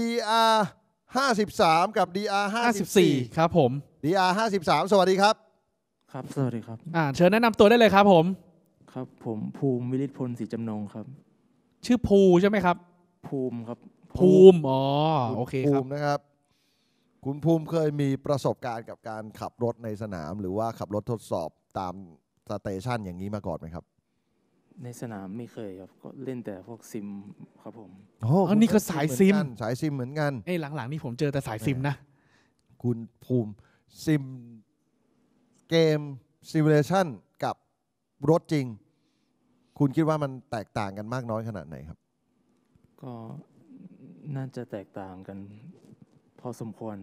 DR 53กับ DR 54ครับผม DR 53สวัสดีครับ ครับสวัสดีครับ อ่า เชิญแนะนำตัวได้เลยครับผมครับผมภูมิวิริศพลศรีจำนงครับ ชื่อภูใช่ไหมครับ ภูมิครับ ภูมิ อ๋อ โอเคครับภูมินะครับ คุณภูมิเคยมีประสบการณ์กับการขับรถในสนามหรือว่าขับรถทดสอบตามสเตชันอย่างนี้มาก่อนไหมครับในสนามไม่เคยครับก็เล่นแต่พวกซิมครับผมโอ้อันนี้ก็สายซิมสายซิมเหมือนกันไอ้หลังๆ นี่ผมเจอแต่สายซิมนะ คุณภูมิซิมเกมซิมูเลชันกับรถจริง คุณคิดว่ามันแตกต่างกันมากน้อยขนาดไหนครับ ก็น่าจะแตกต่างกันพอสมควร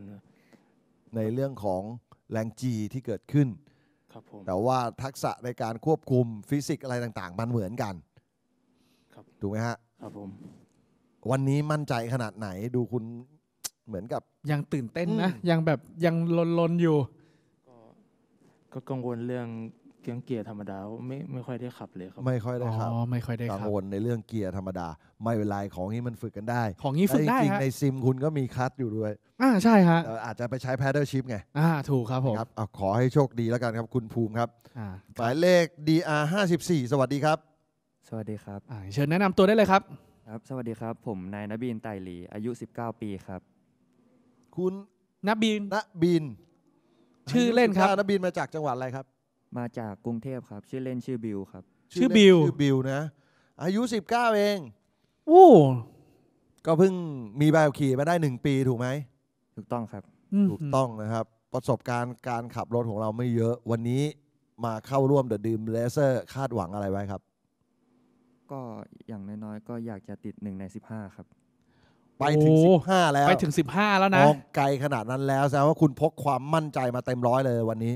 ในเรื่องของแรงจีที่เกิดขึ้นครับผมแต่ว่าทักษะในการควบคุมฟิสิกอะไรต่างๆ มันเหมือนกัน ครับ ถูกไหมฮะ ครับผม วันนี้มั่นใจขนาดไหนดูคุณ เหมือนกับ ยังตื่นเต้นนะ ยังแบบยังลนลนๆอยู่ ก็กังวลเรื่องเกียร์เกียร์ธรรมดาไม่ไม่ค่อยได้ขับเลยครับ ไม่ค่อยได้ครับอ๋อไม่ค่อยได้ขับกังวลในเรื่องเกียร์ธรรมดา ไม่เป็นไรของนี้มันฝึกกันได้ ของนี้ฝึกได้จริงฮะในซิมคุณก็มีคลัสอยู่ด้วยอ่าใช่ฮะอ่อาจจะไปใช้แพดเดิลชิพไงอ่าถูกครับผมครับเอาขอให้โชคดีแล้วกันครับ คุณภูมิครับอ่าหมายเลข DR 54สวัสดีครับ สวัสดีครับอ่าเชิญแนะนำตัวได้เลยครับครับสวัสดีครับ ผมนายนบีนไตหลีอายุ 19 ปีครับ คุณนบีนนบินชื่อเล่นครับนบินมาจากจังหวัดอะไรครับมาจากกรุงเทพครับ ชื่อเล่นชื่อบิวครับ ชื่อบิวชื่อบิวนะ อายุ 19 เองโอ้ก็เพิ่งมีใบขี่มาได้ 1 ปีถูกไหม ถูกต้องครับ ถูกต้องนะครับ ประสบการณ์การขับรถของเราไม่เยอะวันนี้มาเข้าร่วมเดอะดีมเลเซอร์คาดหวังอะไรไว้ครับ ก็อย่างน้อยๆก็อยากจะติดหนึ่งในสิบห้าครับ ไปถึงบห้15 แล้ว ไปถึง 15 แล้วนะมองไกลขนาดนั้นแล้วแสดงว่าคุณพกความมั่นใจมาเต็มร้อยเลยวันนี้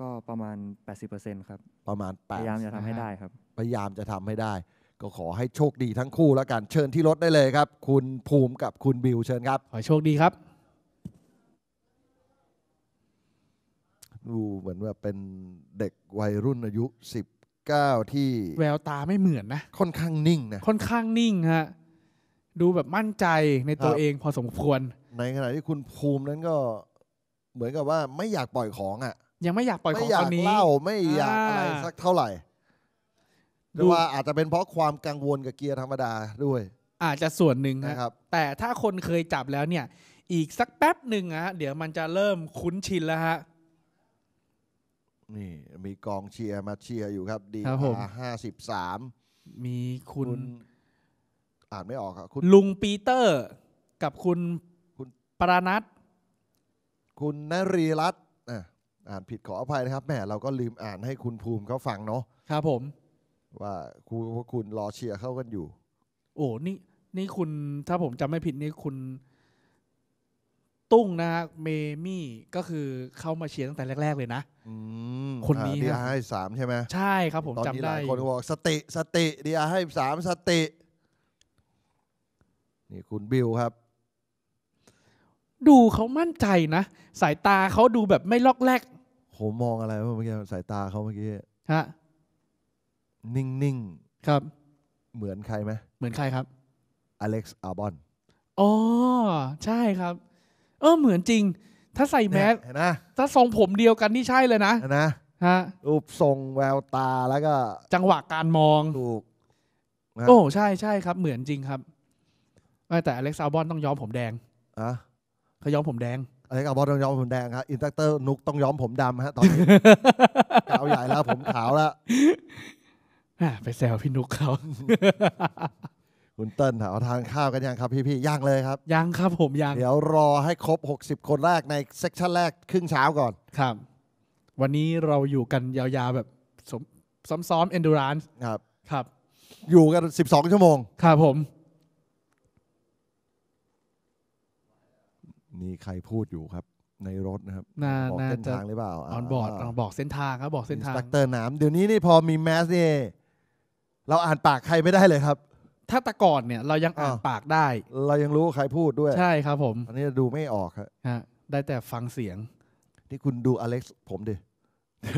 ก็ประมาณ 80%ครับประมาณ8พยายามจะทำให้ได้ครับ พยายามจะทำให้ได้ ก็ขอให้โชคดีทั้งคู่แล้ว กัน เชิญที่รถได้เลยครับ คุณภูมิกับคุณบิวเชิญครับ ขอโชคดีครับ ดูเหมือนว่าเป็นเด็กวัยรุ่นอายุ 19 ที่ แววตาไม่เหมือนนะ ค่อนข้างนิ่งนะ ค่อนข้างนิ่งฮะ ดูแบบมั่นใจในตัวเองพอสมควร ในขณะที่คุณภูมินั้นก็เหมือนกับว่าไม่อยากปล่อยของอ่ะยังไม่อยากปล่อยของนนี้ไม่อยากเล่าไม่อยากอะไรสักเท่าไหร่หรือว่าอาจจะเป็นเพราะความกังวลกับเกียร์ธรรมดาด้วย อาจจะส่วนหนึ่งนะครับแต่ถ้าคนเคยจับแล้วเนี่ย อีกสักแป๊บหนึ่งอะเดี๋ยวมันจะเริ่มคุ้นชินแล้วฮะ นี่มีกองเชียร์มาเชียร์อยู่ครับ ดีอาห้าสิบสามมีคุณอ่านไม่ออกครับ คุณลุงปีเตอร์กับคุณคุณปรานัทคุณนรีรัตอ่านผิดขออภัยนะครับแหมเราก็ลืมอ่านให้คุณภูมิเขาฟังเนาะครับผม ว่าครูพวกคุณรอเชียร์เข้ากันอยู่ โอ้นี่ นี่คุณถ้าผมจำไม่ผิดนี่คุณ ตุ้งนะฮะเมมี่ก็คือเข้ามาเชียร์ตั้งแต่แรกๆ เลยนะคนนี้ดีอาให้สามใช่ไหมใช่ครับผมจำได้คนบอกสติสติดีอาให้สามสติ นี่คุณบิวครับดูเขามั่นใจนะสายตาเขาดูแบบไม่ลอกแลกผมมองอะไรเมื่อกี้สายตาเขาเมื่อกี้ฮะนิ่งๆิ่งครับ เหมือนใครไหมเหมือนใครครับ อเล็กซ์อาร์บอนอ๋อ ใช่ครับ เออเหมือนจริง ถ้าใส่แมสเห็นนะถ้าทรงผมเดียวกันนี่ใช่เลยนะเห็นนะฮะรูปทรงแววตาแล้วก็ จังหวะการมองถูกโอ้ใช่ใช่ครับ เหมือนจริงครับแต่อเล็กซ์อาร์บอนต้องย้อมผมแดงอะเขาย้อมผมแดงอะไรกับบอสต้องย้อมผมแดงครับอินสตัคเตอร์นุกต้องย้อมผมดำฮะตอนนี้เอาใหญ่แล้วผมขาวแล้วไปแซวพี่นุกเขาคุณเติ้ลเอาทานข้าวกันยังครับพี่ๆย่างเลยครับย่างครับผมย่างเดี๋ยวรอให้ครบ 60 คนแรกในเซกชันแรกครึ่งเช้าก่อน ครับ วันนี้เราอยู่กันยาวๆแบบซ้อมๆ endurance ครับ ครับ อยู่กัน 12 ชั่วโมง ครับผมีใครพูดอยู่ครับ ในรถนะครับน่าบอกเส้นทางหรือเปล่าออนบอร์ดบอกเส้นทางครับบอกเส้นทางสตักเตอร์น้ำเดี๋ยวนี้นี่พอมีแมสเนี่ยเราอ่านปากใครไม่ได้เลยครับ ถ้าตะก่อนเนี่ยเรายังอ่านปากได้ เรายังรู้ใครพูดด้วย ใช่ครับผมอันนี้ดูไม่ออกครับได้แต่ฟังเสียงนี่คุณดูอเล็กซ์ผมดิ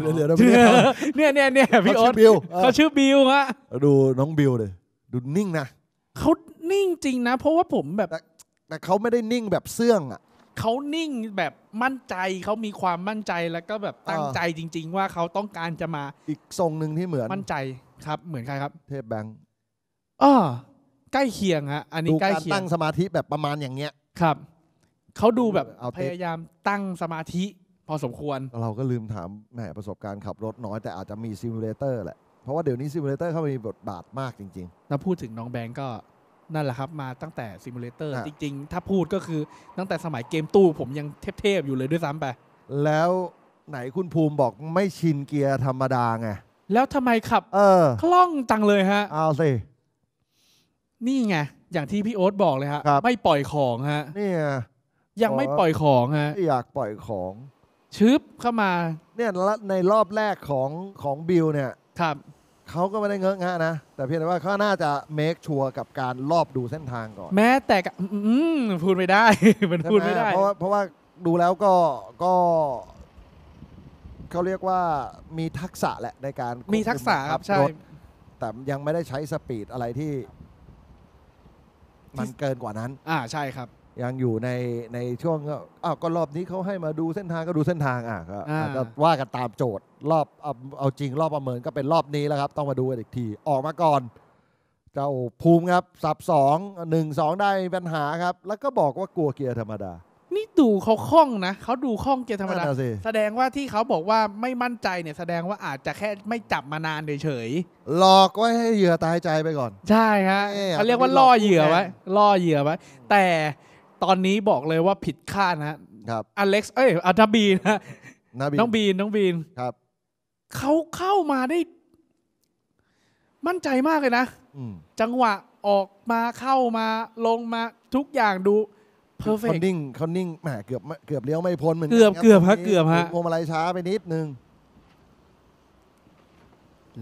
เดี๋ยวเนี่ยเนี่ยเนี่ยพี่ออ๊เขาชื่อบิวฮะดูน้องบิวเลยดูนิ่งนะเขานิ่งจริงนะเพราะว่าผมแบบแต่เขาไม่ได้นิ่งแบบเสื่องอ่ะเขานิ่งแบบมั่นใจเขามีความมั่นใจแล้วก็แบบตั้งใจจริง ๆ ว่าเขาต้องการจะมาอีกทรงหนึ่งที่เหมือน มั่นใจครับ เหมือนใครครับ เทพแบงก์อ๋อใกล้เคียงฮะอันนี้ใกล้เคียงตั้งสมาธิแบบประมาณอย่างเงี้ยครับเขาดูแบบพยายามตั้งสมาธิพอสมควรเราก็ลืมถามแหมประสบการณ์ขับรถน้อย แต่อาจจะมีซิมูเลเตอร์แหละเพราะว่าเดี๋ยวนี้ซิมูเลเตอร์เข้ามามีบทบาทมากจริงๆถ้าพูดถึงน้องแบงก์ก็นั่นแหละครับ มาตั้งแต่ซิมูเลเตอร์จริง ๆ ถ้าพูดก็คือตั้งแต่สมัยเกมตู้ ผมยังเทพๆอยู่เลยด้วยซ้ำไปแล้วไหนคุณภูมิบอกไม่ชินเกียร์ธรรมดาไง แล้วทำไมขับ เออคล่องจังเลยฮะเอาสิ นี่ไง อย่างที่พี่โอ๊ตบอกเลยฮะไม่ปล่อยของฮะนี่ยยังไม่ปล่อยของฮะ อยากปล่อยของชึบเข้ามาเนี่ยในรอบแรกของของบิลเนี่ยครับเขาก็ไม่ได้เงอะงะนะ แต่เพียงแต่ว่าเขาน่าจะเมคชัวร์กับการรอบดูเส้นทางก่อน แม้แต่อืมพูดไม่ได้มันพูดไม่ได้ เพราะว่าเพราะว่าดูแล้วก็ก็ เขาเรียกว่ามีทักษะแหละในการมีทักษะครับ ใช่ แต่ยังไม่ได้ใช้สปีดอะไรที่มันเกินกว่านั้น อ่าใช่ครับยังอยู่ในในช่วงอ้าวก็รอบนี้เขาให้มาดูเส้นทางก็ดูเส้นทางอ่ะก็ว่ากันตามโจทย์รอบเอาเอาจริงรอบประเมินก็เป็นรอบนี้แล้วครับ ต้องมาดูอีกทีออกมาก่อน เจ้าภูมิครับสับสองหนึ่งสองได้ปัญหาครับ แล้วก็บอกว่ากลัวเกียร์ธรรมดา นี่ดูเขาคล่องนะเขาดูคล่องเกียร์ธรรมดาแสดงว่าที่เขาบอกว่าไม่มั่นใจเนี่ยแสดงว่าอาจจะแค่ไม่จับมานานเฉยหลอกไว้ให้เหยื่อตายใจไปก่อน ใช่ฮะเขาเรียกว่าล่อเหยื่อไว้ล่อเหยื่อไว้แต่ตอนนี้บอกเลยว่าผิดคาดนะ ครับอเล็กซ์ เอ้ยอัตบีนะน้องบีนน้องบีนครับเขาเข้ามาได้มั่นใจมากเลยนะจังหวะออกมาเข้ามาลงมาทุกอย่างดูเพอร์เฟกต์เขานิ่งเขานิ่งแหมเกือบ เกือบเลี้ยวไม่พ้นเหมือนเกือบเกือบฮะเกือบฮะพวงมาลัยช้าไปนิดนึง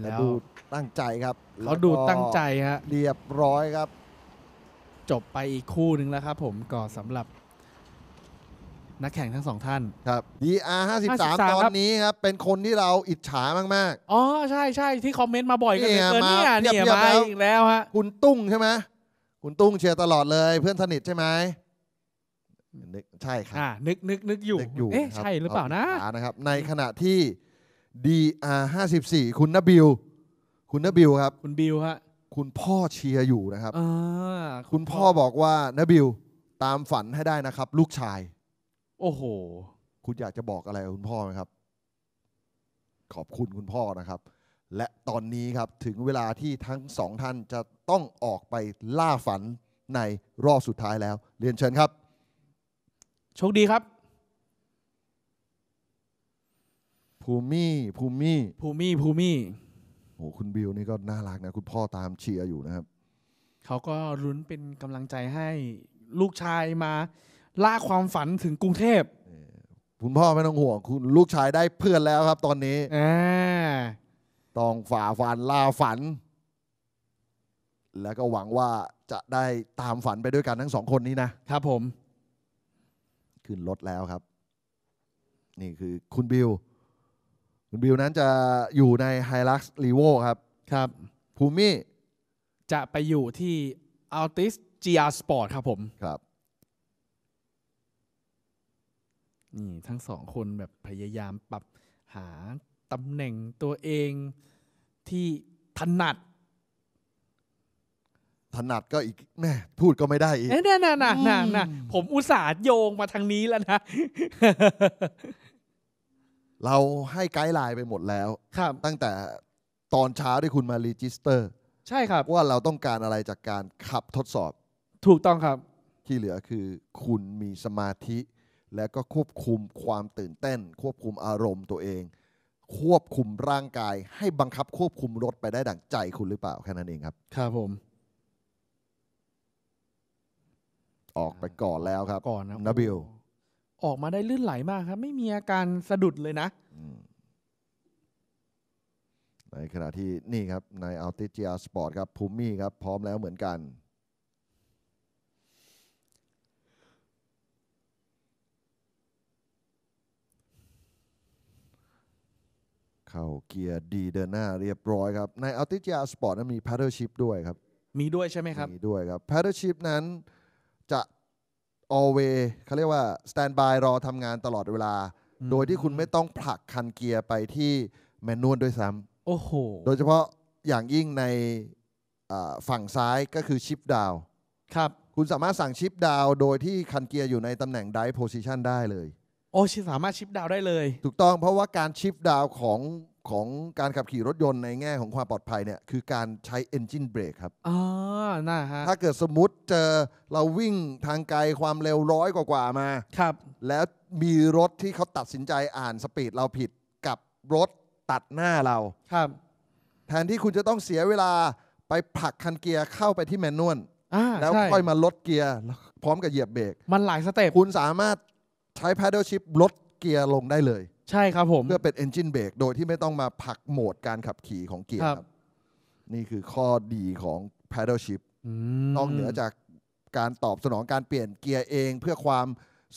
แล้วดูตั้งใจครับเขาดูตั้งใจฮะเรียบร้อยครับจบไปอีกคู่หนึ่งแล้วครับผมกอสำหรับนักแข่งทั้งสองท่านครับ DR 53 53ตอนนี้ครับ เป็นคนที่เราอิจฉามากๆ อ๋อใช่ใช่ที่คอมเมนต์มาบ่อยกันเลยเนี่ยเนี่ยมาเนี่ยมาแล้วอีกแล้วฮะคุณตุ้งใช่ไหมคุณตุ้ง เชียร์ตลอดเลย เพื่อนสนิทใช่ไหมนึกใช่ครับนึกนึกนึกอยู่อยู่เอ๊ะใช่หรือเปล่านะขนะครับในขณะที่ DR 54คุณนบิวคุณนบิวครับ คุณบิวฮะคุณพ่อเชียร์อยู่นะครับ คุณพ่อบอกว่านบิลตามฝันให้ได้นะครับ ลูกชาย โอ้โห คุณอยากจะบอกอะไร คุณพ่อไหมครับ ขอบคุณคุณพ่อนะครับ และตอนนี้ครับถึงเวลาที่ทั้งสองท่านจะต้องออกไปล่าฝันในรอบสุดท้ายแล้ว เรียนเชิญครับ โชคดีครับ ภูมิภูมิภูมิภูมิโหคุณบิวนี่ก็น่ารักนะคุณพ่อตามเชียร์อยู่นะครับเขาก็รุ้นเป็นกำลังใจให้ลูกชายมา ล่าความฝันถึงกรุงเทพคุณพ่อไม่ต้องห่วง คุณลูกชายได้เพื่อนแล้วครับ ตอนนี้อต้องฝ่าฟันล่าฝัน แล้วก็หวังว่าจะได้ตามฝันไปด้วยกันทั้งสองคนนี้นะครับผม ขึ้นรถแล้วครับ นี่คือคุณบิวุณบิวนั้นจะอยู่ในไฮลักซ์รีโวครับ ครับ ภูมิ จะไปอยู่ที่อัลติสจีอาร์สปอร์ตครับผมครับ นี่ทั้งสองคนแบบพยายามปรับหาตำแหน่งตัวเองที่ถนัด ถนัดก็อีกแม่พูดก็ไม่ได้อีกน่ะน่ะน่ะน่ะผมอุตส่าห์โยงมาทางนี้แล้วนะเราให้ไกด์ไลน์ไปหมดแล้ว ครับ ตั้งแต่ตอนเช้าที่คุณมารีจิสเตอร์ ใช่ครับ ว่าเราต้องการอะไรจากการขับทดสอบ ถูกต้องครับ ที่เหลือคือคุณมีสมาธิ และก็ควบคุมความตื่นเต้น ควบคุมอารมณ์ตัวเอง ควบคุมร่างกาย ให้บังคับควบคุมรถไปได้ดั่งใจคุณหรือเปล่าแค่นั้นเองครับ ครับผม ออกไปก่อนแล้วครับก่อนนะนบิลออกมาได้ลื่นไหลมากครับ ไม่มีอาการสะดุดเลยนะในขณะที่นี่ครับ ในอัลติเจียสปอร์ตครับ ภูมิครับ พร้อมแล้วเหมือนกัน เข้าเกียร์ดีเดินหน้าเรียบร้อยครับ ในอัลติเจียสปอร์ตนั้นมีพาร์ทเนอร์ชิพด้วยครับ มีด้วยใช่ไหมครับมีด้วยครับพาร์ทเนอร์ชิพนั้นจะ always เขาเรียกว่า stand by รอทำงานตลอดเวลา โดยที่คุณไม่ต้องผลักคันเกียร์ไปที่แมนนวลด้วยซ้ำโอ้โห โดยเฉพาะอย่างยิ่งในฝั่งซ้ายก็คือชิปดาวครับคุณสามารถสั่งชิปดาวโดยที่คันเกียร์อยู่ในตำแหน่งได v e p o ชั t i ได้เลย โอ้สามารถชิปดาวได้เลย ถูกต้องเพราะว่าการชิปดาวของของการขับขี่รถยนต์ในแง่ของความปลอดภัยเนี่ยคือการใช้ engine brake ครับอ๋อน่าฮะ ถ้าเกิดสมมติเจอเราวิ่งทางไกล ความเร็วร้อยกว่ามา ครับ แล้วมีรถที่เขาตัดสินใจอ่านสปีดเราผิดกับรถตัดหน้าเรา ครับ แทนที่คุณจะต้องเสียเวลาไปผลักคันเกียร์เข้าไปที่แมนนวลแล้วค่อยมาลดเกียร์พร้อมกับเหยียบเบรกมันหลายสเต็ปคุณสามารถใช้ paddle shift ลดเกียร์ลงได้เลยใช่ครับผมเพื่อเป็นเอนจินเบรกโดยที่ไม่ต้องมาผักโหมดการขับขี่ของเกียร์ครับนี่คือข้อดีของ paddle shift นอกเหนือจากการตอบสนองการเปลี่ยนเกียร์เองเพื่อความ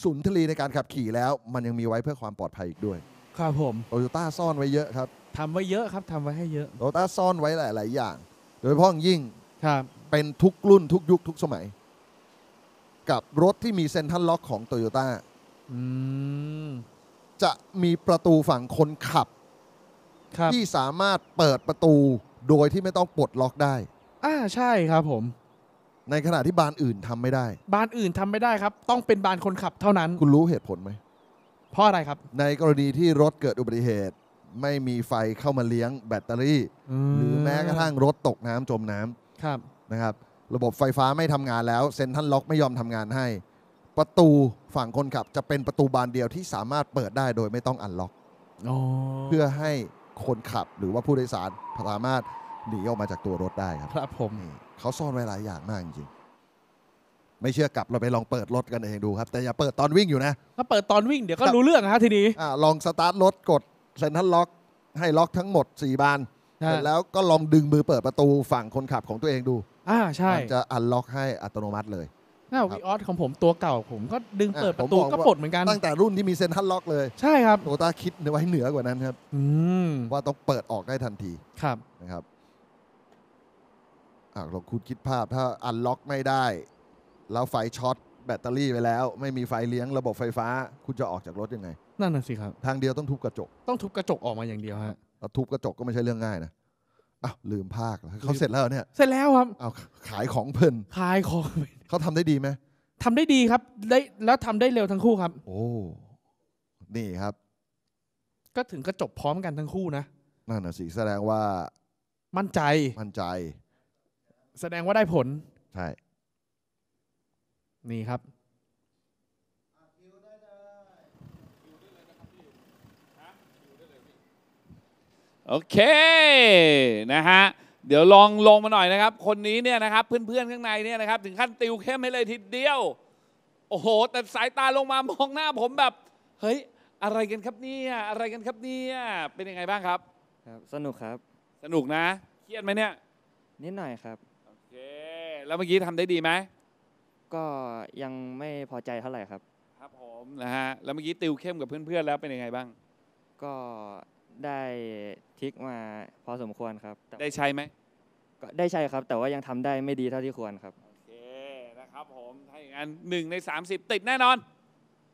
สุนทรีในการขับขี่แล้ว มันยังมีไว้เพื่อความปลอดภัยอีกด้วย ครับผมโตโยต้าซ่อนไว้เยอะครับทำไว้เยอะครับทำไว้ให้เยอะ โตโยต้าซ่อนไว้หลายหลายอย่าง โดยเฉพาะยิ่งครับเป็นทุกรุ่นทุกยุคทุกสมัย กับรถที่มีเซ็นทรัลล็อกของโตโยต้าจะมีประตูฝั่งคนขับบที่สามารถเปิดประตูโดยที่ไม่ต้องปลดล็อกได้ อ่าใช่ครับผม ในขณะที่บานอื่นทำไม่ได้ บานอื่นทำไม่ได้ครับ ต้องเป็นบานคนขับเท่านั้น คุณรู้เหตุผลไหมเพราะอะไรครับ ในกรณีที่รถเกิดอุบัติเหตุ ไม่มีไฟเข้ามาเลี้ยงแบตเตอรี่ หรือแม้กระทั่งรถตกน้ำจมน้ำครับนะครับ ระบบไฟฟ้าไม่ทำงานแล้วเซ็นทรัลล็อกไม่ยอมทำงานให้ประตูฝั่งคนขับจะเป็นประตูบานเดียวที่สามารถเปิดได้โดยไม่ต้องอันล็อกเพื่อให้คนขับหรือว่าผู้โดยสาร สามารถหนีออกมาจากตัวรถได้ครับ ครับผมเขาซ่อนไว้หลายอย่างมากจริงไม่เชื่อกลับเราไปลองเปิดรถกันเองดูครับ แต่อย่าเปิดตอนวิ่งอยู่นะถ้าเปิดตอนวิ่งเดี๋ยวก็รู้เรื่องครับทีนี้ลองสตาร์ทรถกดเซ็นทรัลล็อกให้ล็อกทั้งหมด4บานเสร็จแล้วก็ลองดึงมือเปิดประตูฝั่งคนขับของตัวเองดูอ่าใช่จะอันล็อกให้อัตโนมัติเลยหน้าวีออสของผมตัวเก่าผมก็ดึงเปิดประตูก็ปลดเหมือนกัน ตั้งแต่รุ่นที่มีเซ็นทรัลล็อกเลยใช่ครับ โตตาคิดไว้เหนือกว่านั้นครับว่าต้องเปิดออกได้ทันทีครับนะครับเราลองคุณคิดภาพถ้าอันล็อกไม่ได้ แล้วไฟช็อตแบตเตอรี่ไปแล้ว ไม่มีไฟเลี้ยงระบบไฟฟ้า คุณจะออกจากรถยังไง นั่นน่ะสิครับทางเดียวต้องทุบกระจก ต้องทุบกระจกออกมาอย่างเดียวฮะแล้วทุบกระจกก็ไม่ใช่เรื่องง่ายนะอ้าวลืมภาคเขาเสร็จแล้วเนี่ยเสร็จแล้วครับเอาขายของเพลินขายของเพลินเขาทำได้ดีไหมทำได้ดีครับ ได้แล้วทำได้เร็วทั้งคู่ครับ โอ้ นี่ครับ ก็ถึงกระจบพร้อมกันทั้งคู่นะ นั่นนะสิแสดงว่า มั่นใจ มั่นใจ แสดงว่าได้ผล ใช่ นี่ครับ โอเค นะฮะเดี๋ยวลองลงมาหน่อยนะครับ คนนี้เนี่ยนะครับเพื่อนๆข้างในเนี่ยนะครับถึงขั้นติวเข้มให้เลยทีเดียว โอ้โห แต่สายตาลงมามองหน้าผมแบบเฮ้ยอะไรกันครับเนี่ยอะไรกันครับเนี่ยเป็นยังไงบ้างครับ ครับสนุกครับ สนุกนะเครียดไหมเนี่ย นิดหน่อยครับโอเคแล้วเมื่อกี้ทำได้ดีไหมก็ยังไม่พอใจเท่าไหร่ครับ ครับผมนะฮะแล้วเมื่อกี้ติวเข้มกับเพื่อนๆแล้วเป็นยังไงบ้าง ก็ได้ทิกมาพอสมควรครับ ได้ใช้ไหมก็ได้ใช่ครับ แต่ว่ายังทำได้ไม่ดีเท่าที่ควรครับโอเคนะครับผมถ้าอย่างนั้นหนึ่งใน 30 ติดแน่นอน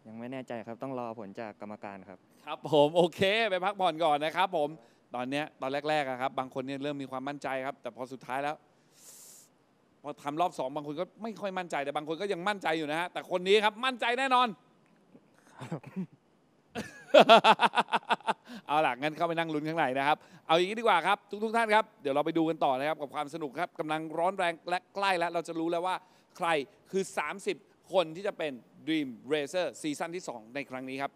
ยังไม่แน่ใจครับ ต้องรอผลจากกรรมการครับ ครับผมโอเค ไปพักผ่อนก่อนนะครับ ผมตอนเนี้ยตอนแรกๆครับ บางคนเนี่ยเริ่มมีความมั่นใจครับ แต่พอสุดท้ายแล้ว พอทำรอบสองบางคนก็ไม่ค่อยมั่นใจแต่บางคนก็ยังมั่นใจอยู่นะฮะแต่คนนี้ครับ มั่นใจแน่นอนเอาล่ะ งั้นเข้าไปนั่งลุ้นข้างในนะครับ เอาอย่างนี้ดีกว่าครับ ทุกๆ ท่านครับ เดี๋ยวเราไปดูกันต่อนะครับ กับความสนุกครับ กำลังร้อนแรงและใกล้แล้วเราจะรู้แล้วว่า ใครคือ 30 คนที่จะเป็น Dream Racer ซีซั่นที่2 ในครั้งนี้ครับ